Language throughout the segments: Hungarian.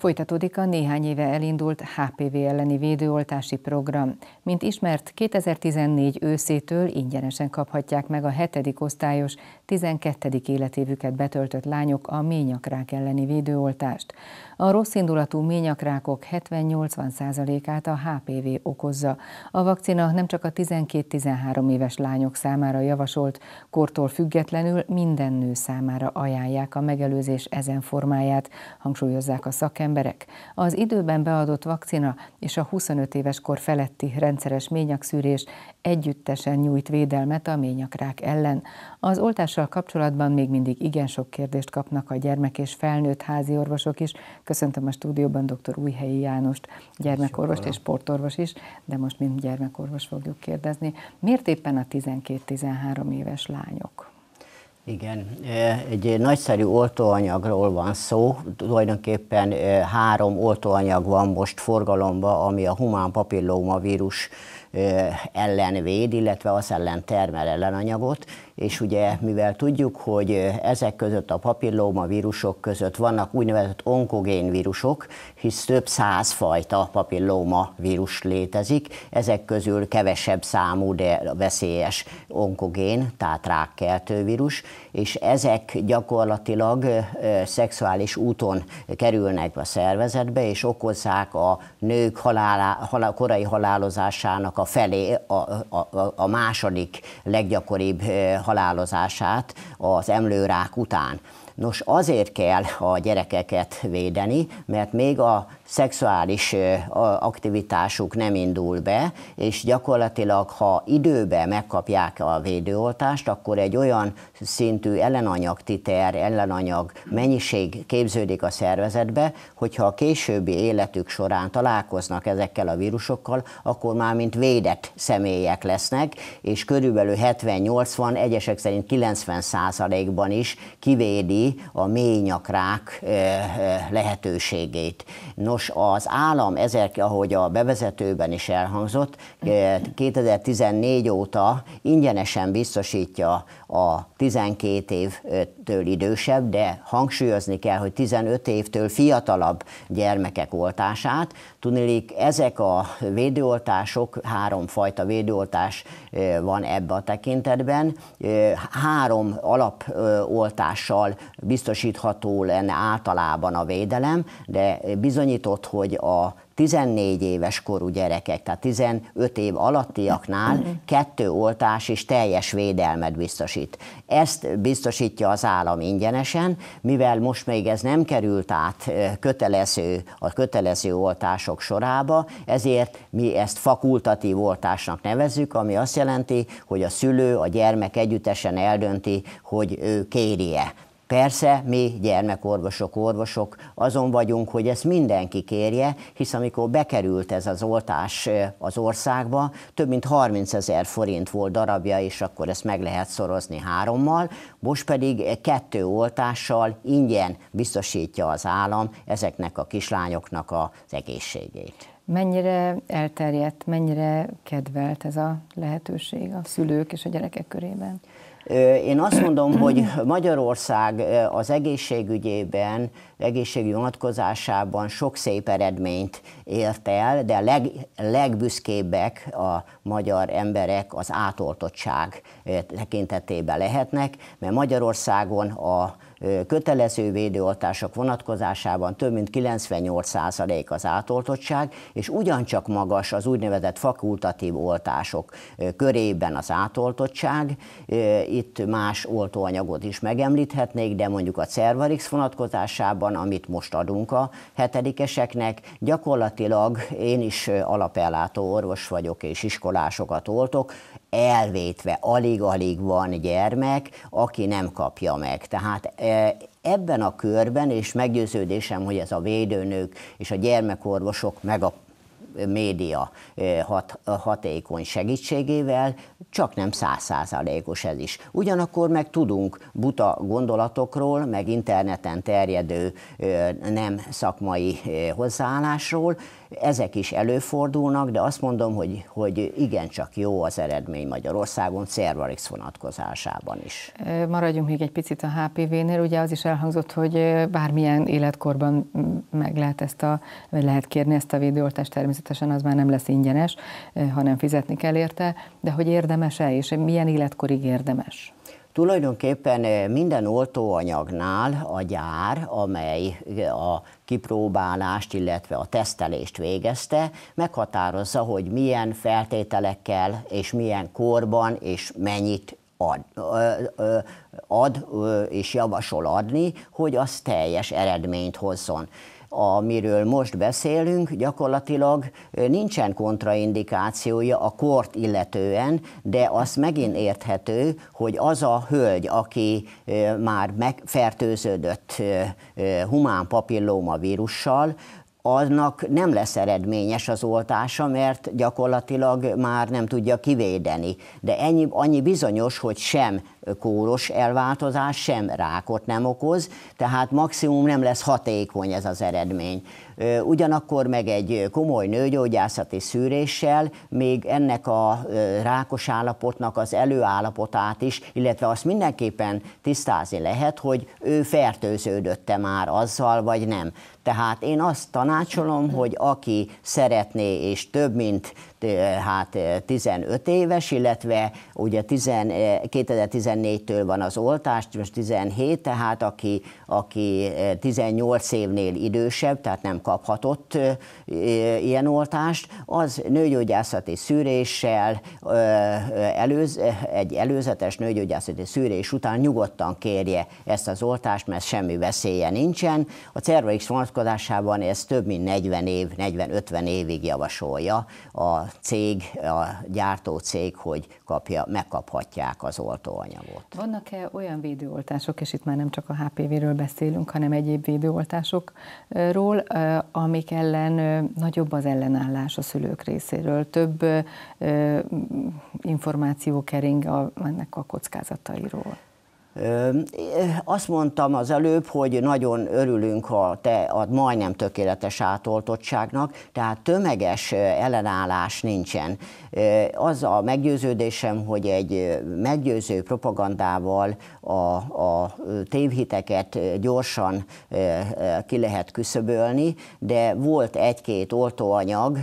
Folytatódik a néhány éve elindult HPV elleni védőoltási program. Mint ismert, 2014 őszétől ingyenesen kaphatják meg a 7. osztályos, 12. életévüket betöltött lányok a ményakrák elleni védőoltást. A rossz indulatú ményakrákok 70-80%-át a HPV okozza. A vakcina nem csak a 12-13 éves lányok számára javasolt, kortól függetlenül minden nő számára ajánlják a megelőzés ezen formáját, hangsúlyozzák a szakemberek emberek. Az időben beadott vakcina és a 25 éves kor feletti rendszeres ményakszűrés együttesen nyújt védelmet a ményakrák ellen. Az oltással kapcsolatban még mindig igen sok kérdést kapnak a gyermek és felnőtt házi orvosok is. Köszöntöm a stúdióban dr. Újhelyi Jánost, gyermekorvost és sportorvos is, de most mind gyermekorvos fogjuk kérdezni. Miért éppen a 12-13 éves lányok? Igen, egy nagyszerű oltóanyagról van szó, tulajdonképpen három oltóanyag van most forgalomba, ami a humán papillóma vírus ellen véd, illetve az ellen termel ellenanyagot, és ugye mivel tudjuk, hogy ezek között a papillóma vírusok között vannak úgynevezett onkogén vírusok, hisz több száz fajta papillóma vírus létezik, ezek közül kevesebb számú, de veszélyes onkogén, tehát rákkeltő vírus, és ezek gyakorlatilag szexuális úton kerülnek a szervezetbe, és okozzák a nők halálá, halál, korai halálozásának a felé a, a, a második leggyakoribb eh, halálozását az emlőrák után. Nos, azért kell a gyerekeket védeni, mert még a szexuális aktivitásuk nem indul be, és gyakorlatilag, ha időben megkapják a védőoltást, akkor egy olyan szintű ellenanyag titer, ellenanyag mennyiség képződik a szervezetbe, hogyha a későbbi életük során találkoznak ezekkel a vírusokkal, akkor már mint védett személyek lesznek, és körülbelül 70-80, egyesek szerint 90 százalékban is kivédi a mély nyakrák lehetőségét. Nos, az állam, ezer, ahogy a bevezetőben is elhangzott, 2014 óta ingyenesen biztosítja a 12 évtől idősebb, de hangsúlyozni kell, hogy 15 évtől fiatalabb gyermekek oltását. Tudnélik, ezek a védőoltások, háromfajta védőoltás van ebbe a tekintetben, három alapoltással biztosítható lenne általában a védelem, de bizonyított, hogy a 14 éves korú gyerekek, tehát 15 év alattiaknál kettő oltás is teljes védelmet biztosít. Ezt biztosítja az állam ingyenesen, mivel most még ez nem került át kötelező, a kötelező oltások sorába, ezért mi ezt fakultatív oltásnak nevezzük, ami azt jelenti, hogy a szülő, a gyermek együttesen eldönti, hogy ő kérje. Persze mi gyermekorvosok, orvosok azon vagyunk, hogy ezt mindenki kérje, hisz amikor bekerült ez az oltás az országba, több mint 30 ezer forint volt darabja, és akkor ezt meg lehet szorozni hárommal, most pedig kettő oltással ingyen biztosítja az állam ezeknek a kislányoknak az egészségét. Mennyire elterjedt, mennyire kedvelt ez a lehetőség a szülők és a gyerekek körében? Én azt mondom, hogy Magyarország az egészségügyében, egészségügyi vonatkozásában sok szép eredményt ért el, de leg, legbüszkébbek a magyar emberek az átoltottság tekintetében lehetnek, mert Magyarországon a kötelező védőoltások vonatkozásában több mint 98% az átoltottság, és ugyancsak magas az úgynevezett fakultatív oltások körében az átoltottság. Itt más oltóanyagot is megemlíthetnék, de mondjuk a Cervarix vonatkozásában, amit most adunk a hetedikeseknek, gyakorlatilag én is alapellátó orvos vagyok és iskolásokat oltok, elvétve, alig-alig van gyermek, aki nem kapja meg. Tehát e, ebben a körben, és meggyőződésem, hogy ez a védőnők és a gyermekorvosok meg a média hat, hatékony segítségével, csak nem százszázalékos ez is. Ugyanakkor meg tudunk buta gondolatokról, meg interneten terjedő nem szakmai hozzáállásról, ezek is előfordulnak, de azt mondom, hogy, hogy igencsak jó az eredmény Magyarországon, Cervarix vonatkozásában is. Maradjunk még egy picit a HPV-nél, ugye az is elhangzott, hogy bármilyen életkorban meg lehet ezt a, vagy lehet kérni ezt a védőoltást természetesen természetesen az már nem lesz ingyenes, eh, hanem fizetni kell érte, de hogy érdemes-e, és milyen életkorig érdemes? Tulajdonképpen eh, minden oltóanyagnál a gyár, amely eh, a kipróbálást, illetve a tesztelést végezte, meghatározza, hogy milyen feltételekkel és milyen korban és mennyit ad, ad és javasol adni, hogy az teljes eredményt hozzon amiről most beszélünk, gyakorlatilag nincsen kontraindikációja a kort illetően, de azt megint érthető, hogy az a hölgy, aki már megfertőződött humán papilloma vírussal, annak nem lesz eredményes az oltása, mert gyakorlatilag már nem tudja kivédeni. De ennyi, annyi bizonyos, hogy sem kóros elváltozás sem rákot nem okoz, tehát maximum nem lesz hatékony ez az eredmény. Ugyanakkor meg egy komoly nőgyógyászati szűréssel még ennek a rákos állapotnak az előállapotát is, illetve azt mindenképpen tisztázni lehet, hogy ő fertőződötte már azzal, vagy nem. Tehát én azt tanácsolom, hogy aki szeretné, és több mint hát 15 éves, illetve ugye 2015 14-től van az oltás, most 17, tehát aki, aki 18 eh, évnél idősebb, tehát nem kaphatott eh, ilyen oltást, az nőgyógyászati szűréssel, eh, előz, egy előzetes nőgyógyászati szűrés után nyugodtan kérje ezt az oltást, mert semmi veszélye nincsen. A Cervarix vonatkozásában ez több mint 40 év, 40-50 évig javasolja a cég, a gyártó cég, hogy kapja, megkaphatják az oltóanyagot benne volt. Vannak-e olyan védőoltások, és itt már nem csak a HPV-ről beszélünk, hanem egyéb védőoltásokról, amik ellen nagyobb az ellenállás a szülők részéről, több információ kering a, ennek a kockázatairól? Azt mondtam az előbb, hogy nagyon örülünk a, te, a majdnem tökéletes átoltottságnak, tehát tömeges ellenállás nincsen. Az a meggyőződésem, hogy egy meggyőző propagandával a, a tévhiteket gyorsan ki lehet küszöbölni, de volt egy-két oltóanyag,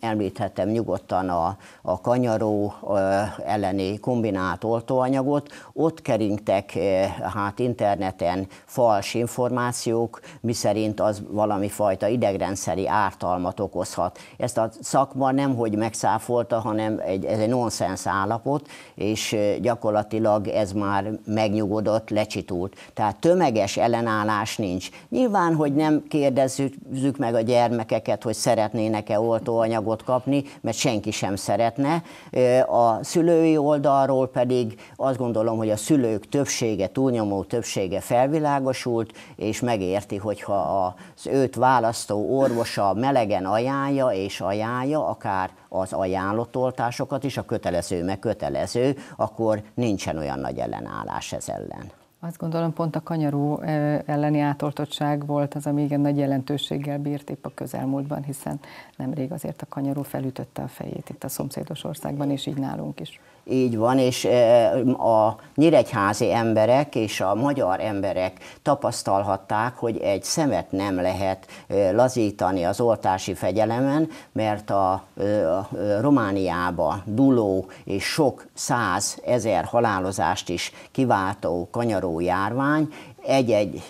említhetem nyugodtan a, a kanyaró elleni kombinált oltóanyagot, ott kerül keringtek eh, hát interneten fals információk, miszerint az valami fajta idegrendszeri ártalmat okozhat. Ezt a szakma nem hogy megszáfolta, hanem egy, ez egy nonsens állapot, és eh, gyakorlatilag ez már megnyugodott, lecsitult. Tehát tömeges ellenállás nincs. Nyilván, hogy nem kérdezzük meg a gyermekeket, hogy szeretnének-e oltóanyagot kapni, mert senki sem szeretne. Eh, a szülői oldalról pedig azt gondolom, hogy a szülő ők többsége, túlnyomó többsége felvilágosult, és megérti, hogyha az őt választó orvosa melegen ajánlja és ajánlja, akár az ajánlott oltásokat is, a kötelező meg kötelező, akkor nincsen olyan nagy ellenállás ez ellen. Azt gondolom, pont a kanyarú elleni átoltottság volt az, ami igen nagy jelentőséggel bírt épp a közelmúltban, hiszen nemrég azért a kanyarú felütötte a fejét itt a szomszédos országban, és így nálunk is. Így van, és e, a nyíregyházi emberek és a magyar emberek tapasztalhatták, hogy egy szemet nem lehet e, lazítani az oltási fegyelemen, mert a e, Romániába duló és sok száz ezer halálozást is kiváltó kanyaró járvány egy-egy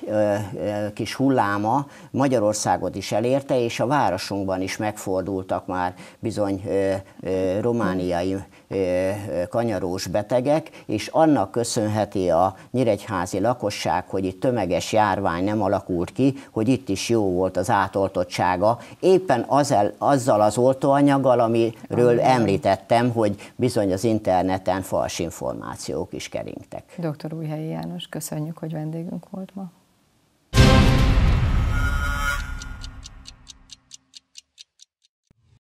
kis hulláma Magyarországot is elérte, és a városunkban is megfordultak már bizony romániai kanyarós betegek, és annak köszönheti a nyíregyházi lakosság, hogy itt tömeges járvány nem alakult ki, hogy itt is jó volt az átoltottsága, éppen azzal, azzal az oltóanyaggal, amiről említettem, hogy bizony az interneten fals információk is keringtek. Dr. Újhelyi János, köszönjük, hogy vendégünk geholt war.